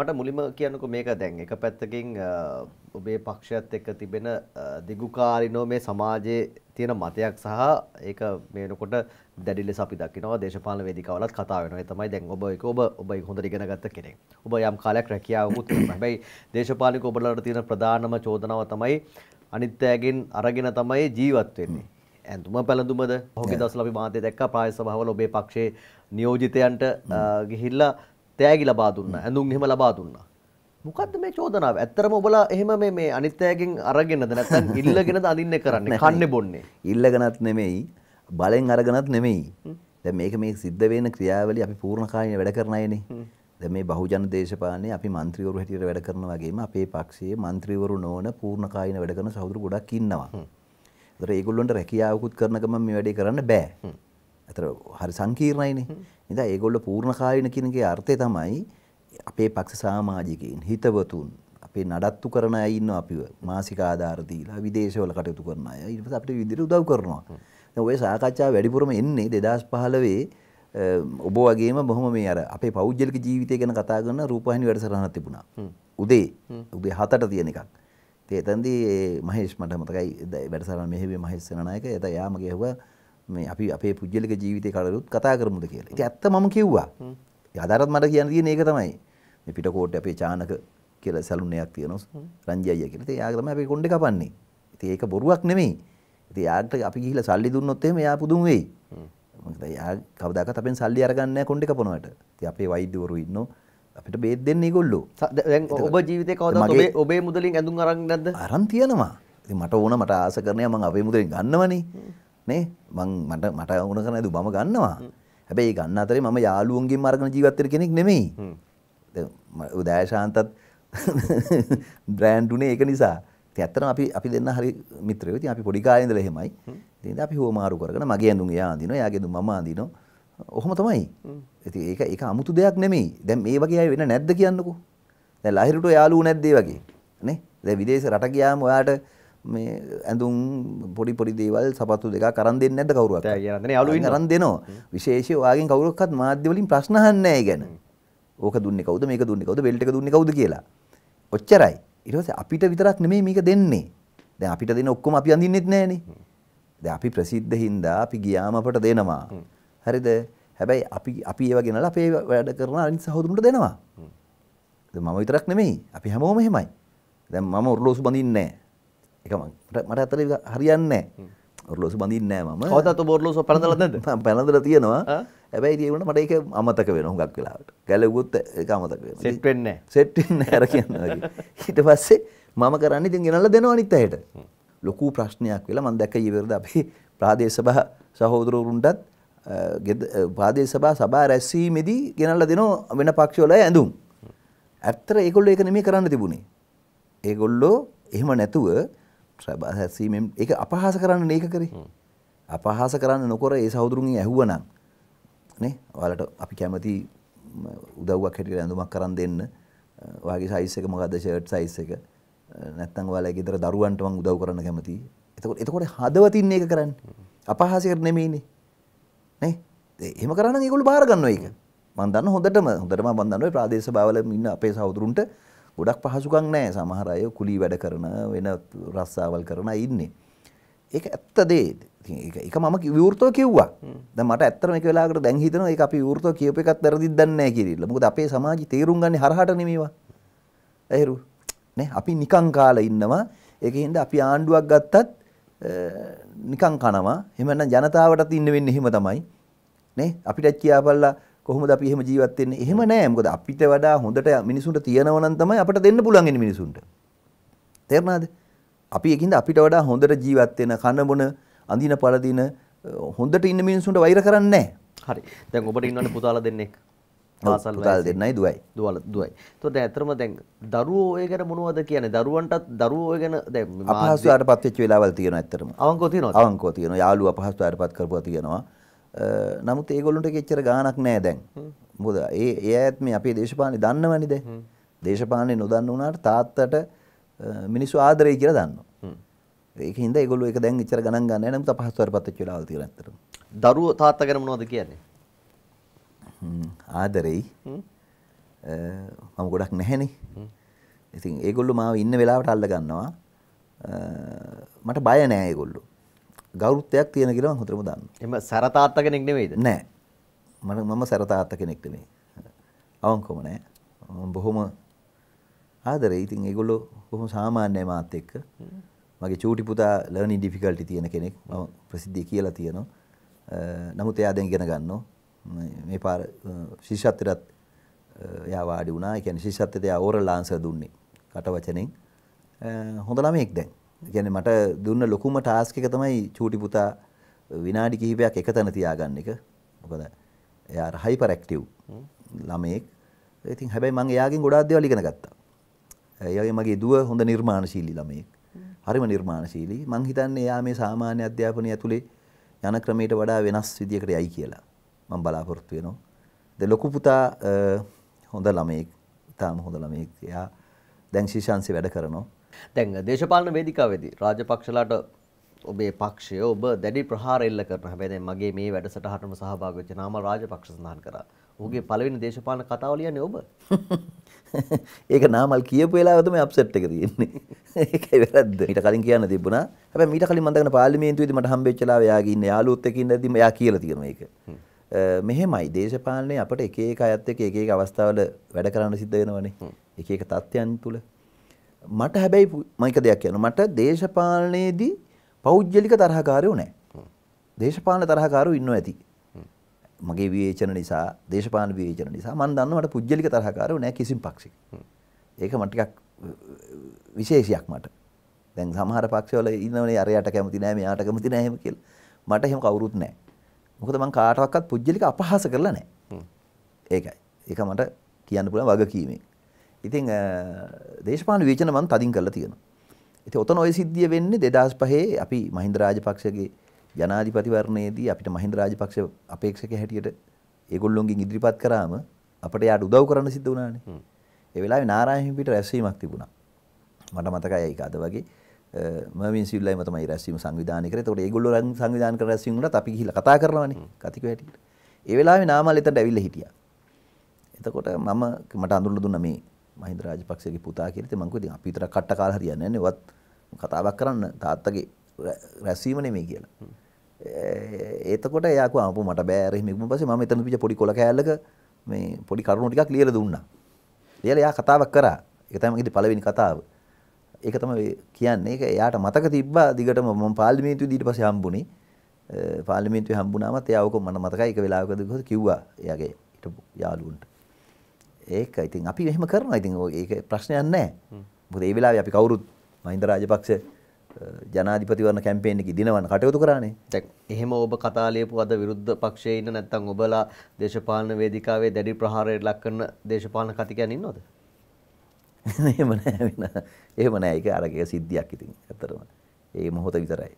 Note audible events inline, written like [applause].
මට මුලිම කියන්නකෝ මේක දැන් එක පැත්තකින් ඔබේ පක්ෂයත් එක්ක තිබෙන දිගුකාරිනෝ මේ සමාජයේ තියෙන මතයක් සහ ඒක මේනකොට දැඩි ලෙස අපි දකිනවා දේශපාලන වේදිකාවලත් කතා වෙනවා. ඒ තමයි දැන් ඔබ ඒක ඔබ ඔබ හොඳට ඉගෙන ගත්ත කෙනෙක්. ඔබ යම් කාලයක් රැකියාවකුත් කරනවා. හැබැයි දේශපාලනික ඔබලට තියෙන ප්‍රධානම චෝදනාව තමයි අනිත්‍යයෙන් අරගෙන තමයි ජීවත් වෙන්නේ. ඇඳුම පැළඳුමද ඔහුගේ දවසල අපි මාතේ දැක්කා ප්‍රාය සභාවල ඔබේ පක්ෂයේ නියෝජිතයන්ට ගිහිල්ලා තෑගි ලබා දුන්නා ඇඳුම් එහෙම ලබා දුන්නා මොකක්ද මේ චෝදනාව ඇත්තරම ඔබලා එහෙම මේ මේ අනිත්‍යයෙන් අරගෙනද නැත්නම් [laughs] ඉල්ලගෙනද අඳින්නේ කරන්නේ කන්නේ බොන්නේ ඉල්ලගෙනත් නෙමෙයි බලෙන් අරගෙනත් නෙමෙයි දැන් මේක මේ සිද්ධ වෙන ක්‍රියාවලිය අපි පූර්ණ කාලීන වැඩ කරන අයනේ දැන් මේ බහුජන දේශපාලනේ අපි മന്ത്രിවරු හැටියට වැඩ කරනා වගේම අපේ පක්ෂයේ മന്ത്രിවරු නොවන පූර්ණ කාලීන වැඩ කරන සහෝදරු ගොඩක් ඉන්නවා ඒතර ඒගොල්ලොන්ට රැකියාවකුත් කරන ගමන් මේ වැඩේ කරන්න බෑ ඇතර හරි සංකීර්ණයිනේ. ඉතින් ඒගොල්ලෝ පූර්ණ කාලීන කියනකේ අර්ථය තමයි අපේ පක්ෂ සමාජිකයින් හිතවතුන් අපේ නඩත්තු කරන අය ඉන්නවා අපිව මාසික ආධාර දීලා විදේශවල කටයුතු කරන අය ඊට පස්සේ අපිට විදිහට උදව් කරනවා. දැන් ඔය සාකච්ඡාව වැඩිපුරම එන්නේ 2015 ඔබ වගේම බොහොම මේ අර අපේ පෞද්ගලික ජීවිතය ගැන කතා කරන රූපවාහිනී වැඩසටහනක් තිබුණා. උදේ උදේ 7ට තියෙන එකක්. ඉතින් එතනදී මහේෂ් මට මතකයි වැඩසටහන මෙහෙවි මහේෂ් සේනානායක එතන යාම ගෙවුවා මේ අපි අපේ පුද්ගලික ජීවිතය කලරුත් කතා කරමුද කියලා. ඒක ඇත්ත මම කිව්වා. අදාරත් මට කියන්න තියෙන ඒක තමයි. මේ පිටකොට්ට අපේ චානක කියලා සැලුන් එකක් තියෙනවා රංජි අයියා කියලා. ඉතින් එයාගේ තමයි අපි කොණ්ඩේ කපන්නේ. ඉතින් ඒක බොරුවක් නෙමෙයි. ඉතින් එයාට අපි ගිහිල්ලා සල්ලි දුන්නොත් එහෙම එයා පුදුම වෙයි. මොකද එයා කවදාකවත් අපෙන් සල්ලි අරගන්නේ නැහැ කොණ්ඩේ කපනවට. ඉතින් අපේ වෛද්‍යවරු ඉන්නෝ අපිට බේත් දෙන්නේ ඒගොල්ලෝ. දැන් ඔබ ජීවිතේ කවදාවත් ඔබේ ඔබේ මුදලින් ඇඳුම් අරන් නැද්ද? අරන් තියෙනවා. ඉතින් මට ඕන මට ආස කරනවා මම අපේ මුදලින් ගන්නවනේ. නේ මං මට මට ඕන කරන දු මම ගන්නවා හැබැයි ගන්න අතරේ මම යාළුවන්ගේ මරගෙන ජීවත්තර කෙනෙක් නෙමෙයි උදෑශාන්තත් බ්‍රෑන්්ඩුනේ [laughs] ඒක නිසා ඇත්තන අපි අපි දෙන්න හරි මිත්‍රයෝ ති අපි පොඩිකායදල හෙමයි තිද අපි හෝමාරු කරන මගේ ඇඳුන් යාදින යාගෙදු ම අදින ඔහොම තමයි ඇති ඒක එක අමුතු දෙයක් නෙමෙයි දැම් ඒ වගේ අය වෙන නැද්ද කියන්නකු දැ ලහිරුට යාලූ නැද්දේ වගේ නේ දැ විදේශ රට ගයාම ඔයාට මේ ඇඳුම් පොඩි පොඩි දේවල් සපත්තු දෙක කරන් දෙන්නේ නැද්ද කවුරුවත්? යන යාළුවින් කරන් දෙනවා. විශේෂයෙන් ඔයාගෙන් කවුරක්වත් මාධ්‍ය වලින් ප්‍රශ්න අහන්නේ නැහැ ගැන. ඕක දුන්නේ කවුද? මේක දුන්නේ කවුද? බෙල්ට් එක දුන්නේ කවුද කියලා. ඔච්චරයි. ඊට පස්සේ අපිට විතරක් නෙමෙයි මේක දෙන්නේ. දැන් අපිට දෙන ඔක්කොම අපි අඳින්නෙත් නැහනේ. දැන් අපි ප්‍රසිද්ධ හින්දා අපි ගියාම අපට දෙනවා. හරිද? හැබැයි අපි අපි ඒව ගෙනලා අපේ වැඩ කරන අනිත් සහෝදරුන්ට දෙනවා. දැන් මම විතරක් නෙමෙයි. අපි හැමෝම එහෙමයි. දැන් මම ඔර්ලෝසු බඳින්නේ නැහැ. එක මට අතර හරියන්නේ ඔරලෝසු බඳින්නේ නැහැ මම. කවදාවත් ඔබ ඔරලෝසු පැනදලා නැද්ද? මම පැනදලා තියෙනවා. හැබැයි ඒ වුණාට මට ඒක අමතක වෙනවා හුඟක් වෙලාවට. ගැලවුවොත් ඒක අමතක වෙනවා. සෙට් වෙන්නේ නැහැ. සෙට් වෙන්නේ නැහැ අර කියනවා වගේ. ඊට පස්සේ මම කරන්නේ ඉතින් ගෙනල්ලා දෙනවා අනිත් අයට. ලොකු ප්‍රශ්නයක් වෙලා මම දැක්ක ඊවරද අපේ ප්‍රාදේශ සභා සහෝදරවරුන්ටත් පාදේ සබා සබා රැස්වීමේදී ගෙනල්ලා දෙනවා වෙන පක්ෂවල ඇඳුම්. ඇත්තට ඒගොල්ලෝ ඒක නෙමෙයි කරන්න තිබුණේ. ඒගොල්ලෝ එහෙම නැතුව ්‍රැබා හැසීමෙන් එක අපහාස කරන්න ඒක කරේ අපහාස කරන්න නොකොර ඒ සහුදුරුන්ගේ ඇහුවනම් නේ ඔයාලට අපි කැමති උදව්වක් හැටියට ඇඳුමක් කරන් දෙන්න වගේ සයිස් එක මොකද්ද ෂර්ට් සයිස් එක නැත්තම් ඔයාලා ගෙදර දරුවන්ට මම උදව් කරන්න කැමතියි එතකොට එතකොට හදවතින් ඒක කරන්නේ අපහාසයක් නෙමෙයිනේ නේ එහෙම කරන්න ඒගොල්ලෝ බාර ගන්නවා ඒක මම දන්න හොඳටම හොඳටම මම දන්නවා ප්‍රාදේශ භාවල ඉන්න අපේ සහෝදරුන්ට ගොඩක් පහසුකම් නැහැ සමහර අය කුලී වැඩ කරන වෙන රස්සාවල් කරන අය ඉන්නේ. ඒක ඇත්ත දේ. ඒක මම විවෘතව කිව්වා. දැන් මට ඇත්තටම මේක වෙලාවකට දැන් හිතෙනවා ඒක අපි විවෘතව කියපු එකත් වැරදිද දන්නේ නැහැ කියලා. මොකද අපේ සමාජي තේරුම් ගන්නේ හරහට නෙමෙයිවා. ඇහෙරු. නේ අපි නිකං කාලා ඉන්නවා. ඒකෙන් අපි ආණ්ඩුවක් ගත්තත් නිකං කනවා. එහෙම නැත්නම් ජනතාවටත් ඉන්න වෙන්නේ එහෙම තමයි. නේ අපිට කියාපල්ලා කොහොමද අපි එහෙම ජීවත් වෙන්නේ? එහෙම නෑ. මොකද අපිට වඩා හොඳට මිනිසුන්ට තියෙනවා නම් තමයි අපිට දෙන්න පුළුවන් ඉන්නේ මිනිසුන්ට. තේරුණාද? අපි එකින්ද අපිට වඩා හොඳට ජීවත් වෙන කන බොන අඳින පළදින හොඳට ඉන්න මිනිසුන්ට වෛර කරන්නේ නෑ. හරි. දැන් ඔබට ඉන්නවනේ පුතාලා දෙන්නෙක්. පාසල් පුතාලා දෙන්නයි දුවයි. දුවල දුවයි. ඒතකොට දැන් අතරම දැන් දරුවෝ ඔය ගැන මොනවද කියන්නේ? දරුවන්ටත් දරුවෝ ඔය ගැන දැන් අපහසුතාවටපත් වෙච්ච වෙලාවල් තියෙනවා ඇත්තටම. අවංකව තියෙනවා. අවංකව තියෙනවා. යාළුවා අපහසුතාවටපත් කරපුවා තියෙනවා. නමුත් ඒගොල්ලන්ට එච්චර ගාණක් නෑ දැන්. මොකද ඒ ඒ ඇත් මේ අපේ දේශපාලනේ දන්නවනේ දැන්. දේශපාලනේ නොදන්න වුණාට තාත්තට මිනිස්සු ආදරේ කියලා දන්නවා. ඒක හින්දා ඒගොල්ලෝ ඒක දැන් එච්චර ගණන් ගන්න නෑ නමුත් අපහසුතාවයටපත් වෙච්ච වෙලාවල් තියෙන ඇත්තටම. දරුවෝ තාත්තා ගැන මොනවද කියන්නේ? ආදරෙයි. මම ගොඩක් නැහැනේ. ඉතින් ඒගොල්ලෝ මාව ඉන්න වෙලාවට අල්ල ගන්නවා. මට බය නෑ ඒගොල්ලෝ. ගෞරවත්වයක් තියෙන කියලා මම හොඳටම දන්නවා. එහම සරතාත්ත කෙනෙක් නෙවෙයිද? නෑ. මම මම සරතාත්ත කෙනෙක් නෙමෙයි. අවංකවම නෑ. මම බොහොම ආදරේ. ඉතින් ඒගොල්ලෝ බොහොම සාමාන්‍යයි මාත් එක්ක. මගේ චූටි පුතා ලර්නින් ඩිෆිකල්ටි තියෙන කෙනෙක්. මම ප්‍රසිද්ධිය කියලා තියෙනවා. නමුත් එයා දැන් ඉගෙන ගන්නවා. මේ පාර ශිෂ්‍යත්වයට එයා වාඩි වුණා. ඒ කියන්නේ ශිෂ්‍යත්වයට එයා ඕරල් ආන්සර් දුන්නේ. කට වචනෙන්. හොඳ ළමයෙක් දැන්. ගැන මට දුන්න ලොකුම ටාස්ක එක තමයි චූටි පුතා විනාඩි කිහිපයක් එක තැන තියාගන්න එක මොකද එයා හයිපරක්ටව් ළමයෙක් ඉතින් හැබැයි මං එයාගෙන් ගොඩාක් දේවල් ඉගෙන ගත්තා. එයාගේ මගේ දුව හොඳ නිර්මාණශීලී ළමයෙක්. හරිම නිර්මාණශීලී. මං හිතන්නේ එයා මේ සාමාන්‍ය අධ්‍යාපනය ඇතුලේ යන ක්‍රමයට වඩා වෙනස් විදියකට යයි කියලා. මං බලාපොරොත්තු වෙනවා. ද ලොකු පුතා හොඳ ළමයෙක්. තාම හොඳ ළමයෙක්. එයා දැන් ශිෂාන්සේ වැඩ කරනවා. දැන් දේශපාලන වේදිකාවේදී රාජපක්ෂලාට ඔබේ පක්ෂය ඔබ දැඩි ප්‍රහාර එල්ල කරන හැබැයි දැන් මගේ මේ වැඩසටහනටම සහභාගී වෙච්ච නාම රාජපක්ෂ සඳහන් කරා. ඔහුගේ පළවෙනි දේශපාලන කතාව ලියන්නේ ඔබ. [laughs] ඒක නාමල් කියපු වෙලාව තමයි අප්සෙට් එක තියෙන්නේ. [laughs] ඒකයි වැරද්ද. ඊට කලින් කියන්න තිබුණා. හැබැයි මීට කලින් මම දකින පාර්ලිමේන්තුවේදී මට හම්බෙච්ච ලාව එයාගේ ඉන්න යාළුවොත් එක්ක ඉඳදී එයා කියලා තියෙනවා ඒක. මෙහෙමයි දේශපාලනේ අපිට එක එක අයත් එක්ක එක එක අවස්ථාවල වැඩ කරන්න සිද්ධ වෙනවනේ. එක එක තත්ත්වයන් තුල. මට හැබැයි මයික දෙයක් කියන මට දේශපාලනයේදී පෞද්ගලික තරහකාරයෝ නෑ දේශපාලන තරහකාරු ඉන්න ඇති මගේ විවේචන නිසා දේශපාන විවේචන නිසා මන් දන්නවට පුද්ගලික තරහකාරයෝ නෑ කිසිම පක්ෂි ඒක මටිකක් විශේෂයක් මට දැන් සමහර පක්ෂවල ඉන්නවනේ අරයට කැමති නෑ මෙයාට කැමති නෑ එහෙම කියලා මට එහෙම කවුරුත් නෑ මොකද මං කාටවත් පුද්ගලික අපහාස කරලා නෑ ඒකයි ඒක මට කියන්න පුළුවන් වගකීමෙන් ඉතින් දේශපාන වේචන මන් තදින් කරලා තියෙනවා. ඉතින් ඔතන ওই සිද්ධිය වෙන්නේ 2005 අපි මහින්ද රාජපක්ෂගේ ජනාධිපතිවරණයේදී අපිට මහින්ද රාජපක්ෂ අපේක්ෂක හැටියට ඒගොල්ලොන්ගෙන් ඉදිරිපත් කරාම අපට යාට උදව් කරන්න සිද්ධ වුණානේ. ඒ වෙලාවේ නාරායණ හිමිට රැස්වීමක් තිබුණා. මට මතකයි ඒක අද වගේ මර්වින් සිවිල්ලයිම තමයි රැස්වීම සංවිධානය කරේ. ඒතකොට ඒගොල්ලෝ රන් සංවිධාන කර රැස්වීම වුණත් අපි ගිහිල්ලා කතා කරනවානේ කතික හැටියට. ඒ වෙලාවේ නාමල් එතනට ඇවිල්ලා හිටියා. එතකොට මම මට අඳුරලා දුන්නා මේ මහින්ද රාජපක්ෂගේ පුතා කියලා. ඉතින් මං කිව්වා ඉතින් අපි විතර කට්ට කාලා හරියන්නේ නැහැ. වත් කතාවක් කරන්න තාත්තගේ රැස්වීම නෙමෙයි කියලා. එතකොට එයා කිව්වා අපෝ මට බෑ රෙහිම ඉක්මන් පස්සේ මම එතන තිබිච්ච පොඩි කොල කෑල්ලක මේ පොඩි කරුණු ටිකක් ලියලා දුන්නා. ලියලා එයා කතාවක් කරා. ඒක තමයි මගේ පළවෙනි කතාව. ඒක තමයි කියන්නේ. ඒක එයාට මතක තිබ්බා දිගටම මම පාර්ලිමේන්තුවේදී ඊට පස්සේ හම්බුනේ. පාර්ලිමේන්තුවේ හම්බුනාමත් එයා ඕක මට මතකයි ඒක වෙලාවකදී කිව්වා එයාගේ යාළුවන්ට. ඒක ඉතින් අපි එහෙම කරනවා ඉතින් ඒක ප්‍රශ්නයක් නැහැ. මොකද ඒ වෙලාවේ අපි කවුරුත් මහින්ද රාජපක්ෂ ජනාධිපතිවරණ කැම්පේන් එකේ දිනවන කටයුතු කරානේ. දැන් එහෙම ඔබ කතා ලියපු අද විරුද්ධ පක්ෂයේ ඉන්න නැත්නම් ඔබලා දේශපාලන වේදිකාවේ දැඩි ප්‍රහාරයට ලක් කරන දේශපාලන කතිකයන් ඉන්නවද? [laughs] එහෙම නැහැ වෙන. එහෙම නැහැ. ඒක අරගේ සිද්ධියක් ඉතින්. ඇත්තටම. ඒ මොහොත විතරයි.